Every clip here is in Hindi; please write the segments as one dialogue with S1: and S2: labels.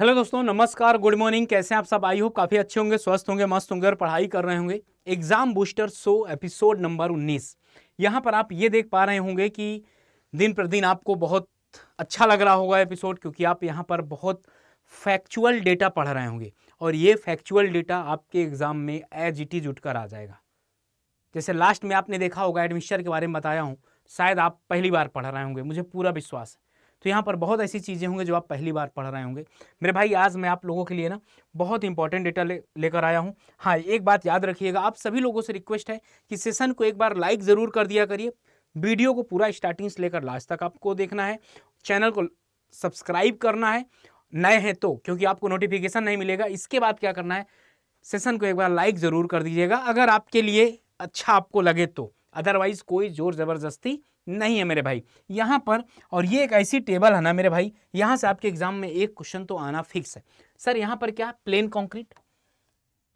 S1: हेलो दोस्तों नमस्कार गुड मॉर्निंग कैसे हैं आप सब आई होप काफ़ी अच्छे होंगे स्वस्थ होंगे मस्त होंगे और पढ़ाई कर रहे होंगे exam booster show episode number 19 यहां पर आप ये देख पा रहे होंगे कि दिन प्रतिदिन आपको बहुत अच्छा लग रहा होगा एपिसोड क्योंकि आप यहाँ पर बहुत फैक्चुअल डेटा पढ़ रहे होंगे और ये फैक्चुअल डेटा आपके एग्ज़ाम में एज इट इज उठकर आ जाएगा जैसे लास्ट में आपने देखा होगा एडमिशन के बारे में बताया हूँ शायद आप पहली बार पढ़ रहे होंगे मुझे पूरा विश्वास है तो यहाँ पर बहुत ऐसी चीज़ें होंगी जो आप पहली बार पढ़ रहे होंगे मेरे भाई आज मैं आप लोगों के लिए ना बहुत इंपॉर्टेंट डेटा लेकर आया हूँ हाँ एक बात याद रखिएगा आप सभी लोगों से रिक्वेस्ट है कि सेशन को एक बार लाइक ज़रूर कर दिया करिए वीडियो को पूरा स्टार्टिंग से लेकर लास्ट तक आपको देखना है चैनल को सब्सक्राइब करना है नए हैं तो क्योंकि आपको नोटिफिकेशन नहीं मिलेगा इसके बाद क्या करना है सेशन को एक बार लाइक ज़रूर कर दीजिएगा अगर आपके लिए अच्छा आपको लगे तो अदरवाइज़ कोई ज़ोर ज़बरदस्ती नहीं है मेरे भाई यहाँ पर और ये एक ऐसी टेबल है ना मेरे भाई यहाँ से आपके एग्जाम में एक क्वेश्चन तो आना फिक्स है सर यहाँ पर क्या प्लेन कॉन्क्रीट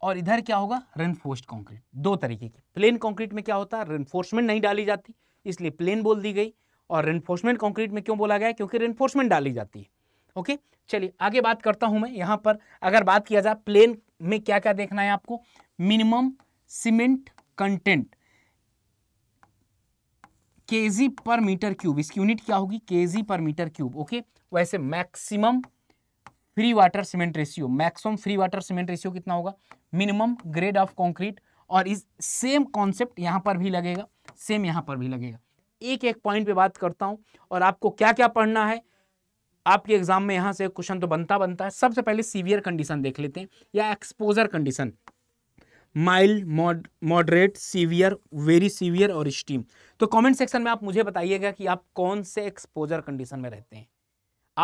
S1: और इधर क्या होगा रेनफोर्स्ड कॉन्क्रीट दो तरीके की प्लेन कॉन्क्रीट में क्या होता है रेनफोर्समेंट नहीं डाली जाती इसलिए प्लेन बोल दी गई और रेनफोर्समेंट कॉन्क्रीट में क्यों बोला गया क्योंकि रेनफोर्समेंट डाली जाती है ओके चलिए आगे बात करता हूं मैं यहाँ पर अगर बात किया जाए प्लेन में क्या क्या देखना है आपको मिनिमम सीमेंट कंटेंट के पर मीटर क्यूब इसकी यूनिट क्या होगी के पर मीटर क्यूब ओके वैसे maximum free water cement ratio maximum free water cement ratio कितना होगा मिनिमम ग्रेड ऑफ कॉन्क्रीट और इस सेम कॉन्सेप्ट यहाँ पर भी लगेगा सेम यहाँ पर भी लगेगा एक एक पॉइंट पे बात करता हूँ और आपको क्या क्या पढ़ना है आपके एग्जाम में यहाँ से क्वेश्चन तो बनता बनता है सबसे पहले सीवियर कंडीशन देख लेते हैं या exposure condition mild mod moderate severe very severe और स्टीम तो कमेंट सेक्शन में आप मुझे बताइएगा कि आप कौन से एक्सपोजर कंडीशन में रहते हैं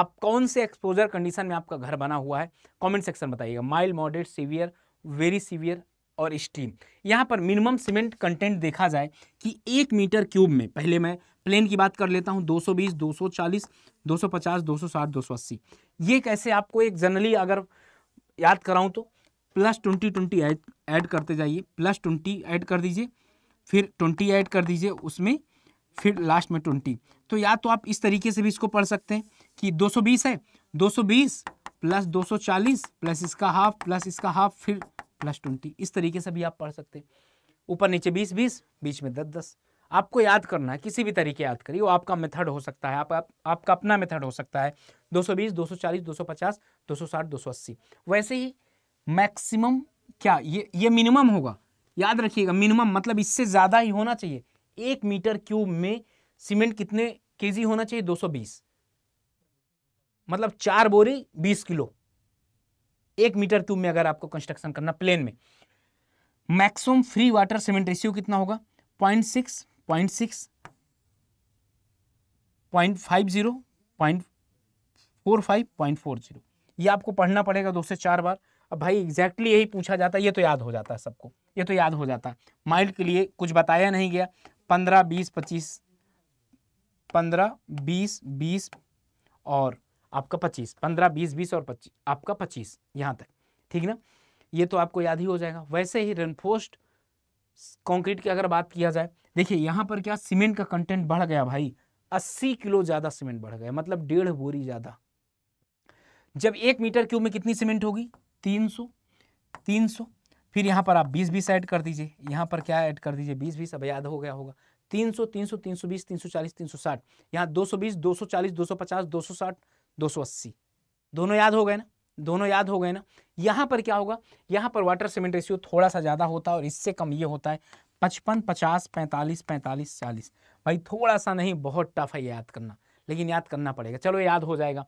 S1: आप कौन से एक्सपोजर कंडीशन में आपका घर बना हुआ है कमेंट सेक्शन बताइएगा mild moderate severe very severe और स्टीम यहाँ पर मिनिमम सीमेंट कंटेंट देखा जाए कि एक मीटर क्यूब में पहले मैं प्लेन की बात कर लेता हूँ 220, 240, 250, 260, 280 ये कैसे आपको एक जनरली अगर याद कराऊँ तो प्लस ट्वेंटी ट्वेंटी ऐड करते जाइए प्लस ट्वेंटी ऐड कर दीजिए फिर ट्वेंटी ऐड कर दीजिए उसमें फिर लास्ट में ट्वेंटी तो या तो आप इस तरीके से भी इसको पढ़ सकते हैं कि दो सौ बीस है दो सौ बीस प्लस दो सौ चालीस प्लस इसका हाफ प्लस इसका हाफ फिर प्लस ट्वेंटी इस तरीके से भी आप पढ़ सकते हैं ऊपर नीचे बीस बीस बीच में दस दस आपको याद करना है किसी भी तरीके याद करिए वो आपका मेथड हो सकता है आप, आप आपका अपना मेथड हो सकता है 220, 240, 250, 260, 280 वैसे ही मैक्सिमम क्या ये ये मिनिमम होगा याद रखिएगा मिनिमम मतलब इससे ज़्यादा ही होना चाहिए एक मीटर क्यूब में सीमेंट कितने केजी होना चाहिए 220 मतलब चार बोरी 20 किलो एक मीटर क्यूब में अगर आपको कंस्ट्रक्शन करना प्लेन में maximum free water cement ratio कितना होगा point six point six point five zero point four five point four zero आपको पढ़ना पड़ेगा दो से चार बार अब भाई एग्जैक्टली यही पूछा जाता है ये तो याद हो जाता है सबको ये तो याद हो जाता है माइल्ड के लिए कुछ बताया नहीं गया पंद्रह बीस पच्चीस पंद्रह बीस बीस और आपका पच्चीस पंद्रह बीस बीस और पच्चीस आपका पच्चीस यहाँ तक ठीक ना ये तो आपको याद ही हो जाएगा वैसे ही रेनफोस्ट कंक्रीट की अगर बात किया जाए देखिए यहाँ पर क्या सीमेंट का कंटेंट बढ़ गया भाई अस्सी किलो ज़्यादा सीमेंट बढ़ गया मतलब डेढ़ बोरी ज़्यादा जब एक मीटर क्यूब में कितनी सीमेंट होगी तीन सौ तीन सौ फिर यहाँ पर आप बीस बीस ऐड कर दीजिए यहाँ पर क्या ऐड कर दीजिए बीस बीस अब याद हो गया होगा तीन सौ तीन सौ तीन सौ बीस तीन सौ चालीस तीन सौ साठ यहाँ दो सौ बीस दो सौ चालीस दो सौ पचास दो सौ साठ दो सौ अस्सी दोनों याद हो गए ना दोनों याद हो गए ना यहाँ पर क्या होगा यहाँ पर वाटर सीमेंट रेशियो थोड़ा सा ज़्यादा होता है और इससे कम ये होता है पचपन पचास पैंतालीस पैंतालीस चालीस भाई थोड़ा सा नहीं बहुत टफ है याद करना लेकिन याद करना पड़ेगा चलो याद हो जाएगा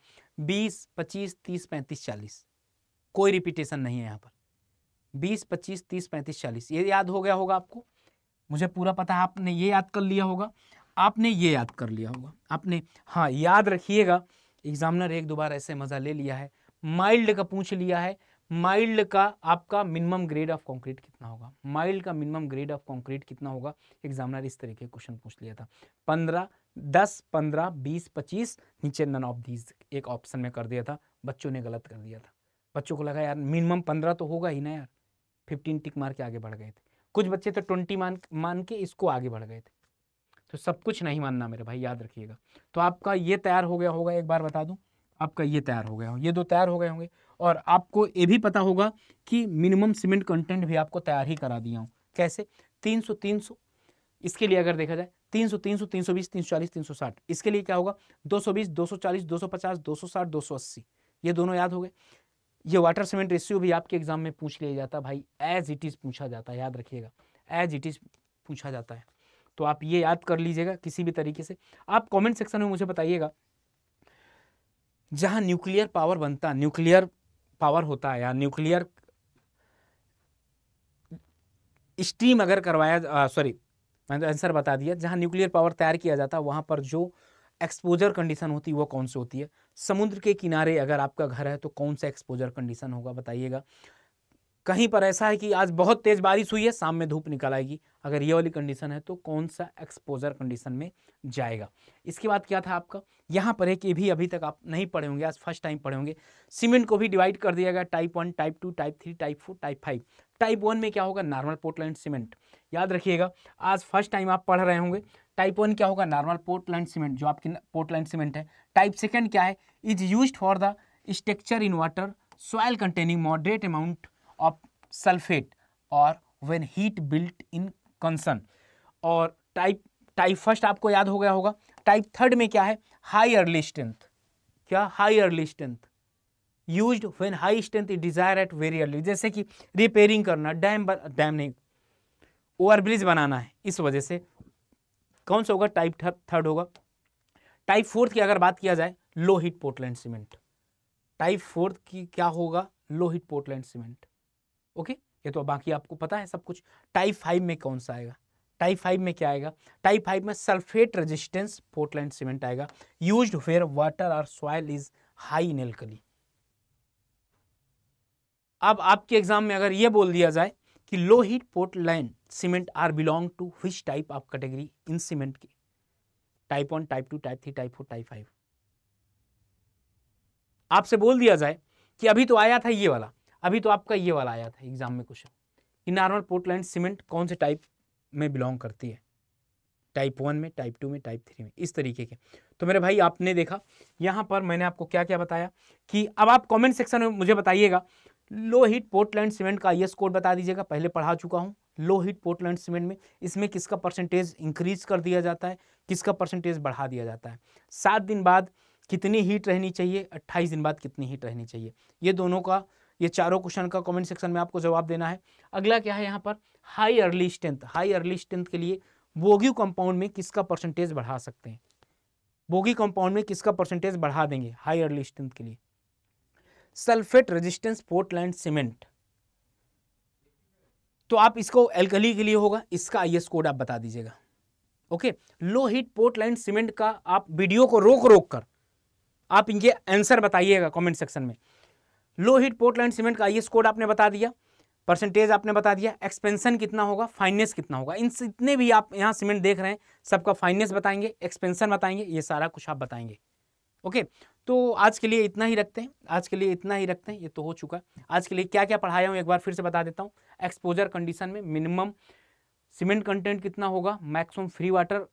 S1: बीस पच्चीस तीस पैंतीस चालीस कोई रिपीटेशन नहीं है यहाँ पर बीस पच्चीस तीस पैंतीस चालीस ये याद हो गया होगा आपको मुझे पूरा पता है आपने ये याद कर लिया होगा आपने ये याद कर लिया होगा आपने हाँ याद रखिएगा एग्जामिनर एक दो बार ऐसे मज़ा ले लिया है माइल्ड का पूछ लिया है माइल्ड का आपका मिनिमम ग्रेड ऑफ कंक्रीट कितना होगा माइल्ड का मिनिमम ग्रेड ऑफ कंक्रीट कितना होगा एग्जामिनर इस तरीके के क्वेश्चन पूछ लिया था पंद्रह दस पंद्रह बीस पच्चीस नीचे नन ऑफ दीज एक ऑप्शन में कर दिया था बच्चों ने गलत कर दिया था बच्चों को लगा यार मिनिमम पंद्रह तो होगा ही ना यार फिफ्टीन टिक मार के आगे बढ़ गए थे कुछ बच्चे तो ट्वेंटी मान मान के इसको आगे बढ़ गए थे तो सब कुछ नहीं मानना मेरे भाई याद रखिएगा तो आपका ये तैयार हो गया होगा एक बार बता दूँ आपका ये तैयार हो गया हो ये दो तैयार हो गए होंगे और आपको ये भी पता होगा कि मिनिमम सीमेंट कंटेंट भी आपको तैयार ही करा दिया हूँ कैसे तीन सौ तीन सौ इसके लिए अगर देखा जाए तीन सौ तीन सौ तीन सौ बीस तीन सौ चालीस तीन सौ साठ इसके लिए क्या होगा दो सौ बीस दो सौ चालीस दो सौ पचास दो सौ साठ दो सौ अस्सी ये दोनों याद हो गए ये वाटर सीमेंट रेशियो भी आपके एग्जाम में पूछ लिया जाता है भाई एज इट इज़ पूछा जाता है याद रखिएगा एज इट इज़ पूछा जाता है तो आप ये याद कर लीजिएगा किसी भी तरीके से आप कमेंट सेक्शन में मुझे बताइएगा जहाँ न्यूक्लियर पावर बनता न्यूक्लियर पावर होता है या न्यूक्लियर स्टीम अगर करवाया सॉरी मैंने आंसर तो बता दिया जहाँ न्यूक्लियर पावर तैयार किया जाता है वहाँ पर जो एक्सपोजर कंडीशन होती है वो कौन सी होती है समुद्र के किनारे अगर आपका घर है तो कौन सा एक्सपोजर कंडीशन होगा बताइएगा कहीं पर ऐसा है कि आज बहुत तेज़ बारिश हुई है शाम में धूप निकल आएगी अगर ये वाली कंडीशन है तो कौन सा एक्सपोजर कंडीशन में जाएगा इसके बाद क्या था आपका यहाँ पर एक ये भी अभी तक आप नहीं पढ़े होंगे आज फर्स्ट टाइम पढ़े होंगे सीमेंट को भी डिवाइड कर दिया गया type one type two type three type four type five type one में क्या होगा नॉर्मल पोर्टलैंड सीमेंट याद रखिएगा आज फर्स्ट टाइम आप पढ़ रहे होंगे टाइप वन क्या होगा नॉर्मल पोर्टलैंड सीमेंट जो आपकी पोर्टलैंड सीमेंट है टाइप सेकेंड क्या है is use for the structure in water soil containing moderate amount of sulphate और when heat built in concern और टाइप टाइप फर्स्ट आपको याद हो गया होगा टाइप थर्ड में क्या है हाई अर्ली स्ट्रेंथ क्या high early strength use when high strength is desire at very early जैसे कि रिपेयरिंग करना डैम डैम नहीं ओवरब्रिज बनाना है इस वजह से कौन सा होगा टाइप थर्ड होगा टाइप फोर्थ की अगर बात किया जाए low heat Portland cement type fourth की क्या होगा low heat Portland cement okay ये तो बाकी आपको पता है सब कुछ टाइप फाइव में कौन सा आएगा टाइप फाइव में क्या आएगा टाइप फाइव में सल्फेट रेजिस्टेंस पोर्टलैंड सीमेंट आएगा यूज फेयर वाटर और सॉयल इज हाई नेलकली अब आपके एग्जाम में अगर ये बोल दिया जाए कि low heat Portland cement are belong to which type of category in cement की type one type two type three type four type five आपसे बोल दिया जाए कि अभी तो आया था ये वाला अभी तो आपका ये वाला आया था एग्जाम में क्वेश्चन कि नॉर्मल पोर्ट लाइन सीमेंट कौन से टाइप में बिलोंग करती है टाइप वन में टाइप टू में टाइप थ्री में इस तरीके के तो मेरे भाई आपने देखा यहाँ पर मैंने आपको क्या क्या बताया कि अब आप कमेंट सेक्शन में मुझे बताइएगा लो हीट पोर्टलैंड सीमेंट का आई कोड बता दीजिएगा पहले पढ़ा चुका हूँ लो हीट पोर्टलैंड सीमेंट में इसमें किसका परसेंटेज इंक्रीज कर दिया जाता है किसका परसेंटेज बढ़ा दिया जाता है सात दिन बाद कितनी हीट रहनी चाहिए अट्ठाईस दिन बाद कितनी हीट रहनी चाहिए ये दोनों का ये चारों क्वेश्चन का कमेंट सेक्शन में आपको जवाब देना है अगला क्या है यहाँ पर high early strength high early strength के लिए बोगी कंपाउंड में किसका परसेंटेज बढ़ा सकते हैं बोगी कंपाउंड में किसका परसेंटेज बढ़ा देंगे हाई अर्ली स्ट्रेंथ के लिए सल्फेट रेजिस्टेंस पोर्टलैंड सीमेंट तो आप इसको एल्कली के लिए होगा इसका आईएस कोड आप बता दीजिएगा okay low heat Portland cement का आप वीडियो को रोक रोक कर आप इनके आंसर बताइएगा कमेंट सेक्शन में लो हीट पोर्टलैंड सीमेंट का आईएस कोड आपने बता दिया परसेंटेज आपने बता दिया एक्सपेंशन कितना होगा फाइनेंस कितना होगा इन इतने भी आप यहाँ सीमेंट देख रहे हैं सबका फाइनेंस बताएंगे एक्सपेंशन बताएंगे ये सारा कुछ आप बताएंगे ओके okay, तो आज के लिए इतना ही रखते हैं आज के लिए इतना ही रखते हैं ये तो हो चुका है आज के लिए क्या क्या पढ़ाया हूँ एक बार फिर से बता देता हूँ एक्सपोजर कंडीशन में मिनिमम सीमेंट कंटेंट कितना होगा maximum free water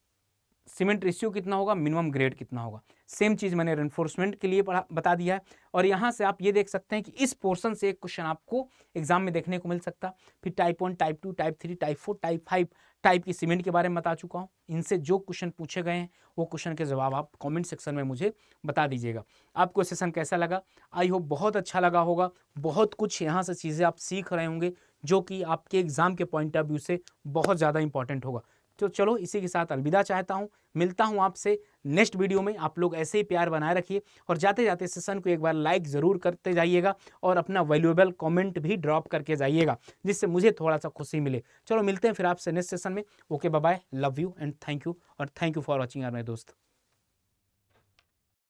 S1: cement ratio कितना होगा मिनिमम ग्रेड कितना होगा सेम चीज़ मैंने रेनफोर्समेंट के लिए पढ़ा बता दिया है और यहाँ से आप ये देख सकते हैं कि इस पोर्शन से एक क्वेश्चन आपको एग्जाम में देखने को मिल सकता फिर type one type two type three type four type five type की सीमेंट के बारे में बता चुका हूँ इनसे जो क्वेश्चन पूछे गए हैं वो क्वेश्चन के जवाब आप कमेंट सेक्शन में मुझे बता दीजिएगा आपको सेशन कैसा लगा आई होप बहुत अच्छा लगा होगा बहुत कुछ यहाँ से चीज़ें आप सीख रहे होंगे जो कि आपके एग्ज़ाम के पॉइंट ऑफ व्यू से बहुत ज़्यादा इंपॉर्टेंट होगा तो चलो इसी के साथ अलविदा चाहता हूँ मिलता हूँ आपसे नेक्स्ट वीडियो में आप लोग ऐसे ही प्यार बनाए रखिए और जाते जाते सेशन को एक बार लाइक ज़रूर करते जाइएगा और अपना वैल्यूएबल कमेंट भी ड्रॉप करके जाइएगा जिससे मुझे थोड़ा सा खुशी मिले चलो मिलते हैं फिर आपसे नेक्स्ट सेशन में okay bye love you and thank you और थैंक यू फॉर वॉचिंग आर माई दोस्त